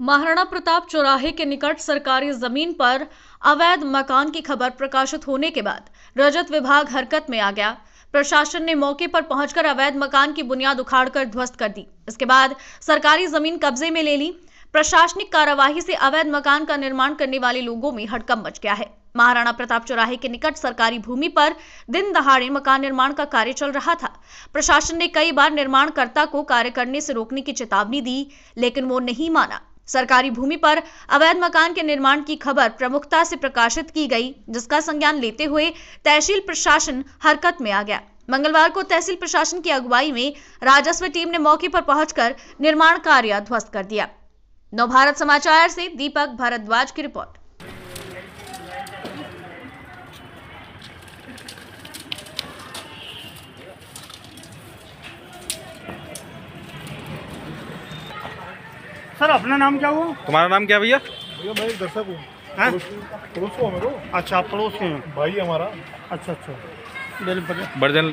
महाराणा प्रताप चौराहे के निकट सरकारी जमीन पर अवैध मकान की खबर प्रकाशित होने के बाद रजत विभाग हरकत में आ गया प्रशासन ने मौके पर पहुंचकर अवैध मकान की बुनियाद उखाड़कर ध्वस्त कर दी इसके बाद सरकारी जमीन कब्जे में ले ली प्रशासनिक कार्यवाही से अवैध मकान का निर्माण करने वाले लोगों में हड़कम मच गया है महाराणा प्रताप चौराहे के निकट सरकारी भूमि पर दिन दहाड़े मकान निर्माण का कार्य चल रहा था प्रशासन ने कई बार निर्माणकर्ता को कार्य करने से रोकने की चेतावनी दी लेकिन वो नहीं माना सरकारी भूमि पर अवैध मकान के निर्माण की खबर प्रमुखता से प्रकाशित की गई जिसका संज्ञान लेते हुए तहसील प्रशासन हरकत में आ गया मंगलवार को तहसील प्रशासन की अगुवाई में राजस्व टीम ने मौके पर पहुंचकर निर्माण कार्य ध्वस्त कर दिया नवभारत समाचार से दीपक भारद्वाज की रिपोर्ट सर अपना नाम क्या हुआ तुम्हारा नाम क्या भैया भैया मैं दर्शक हूँ हाँ? पड़ोस अच्छा पड़ोस के भाई हमारा अच्छा अच्छा बड़े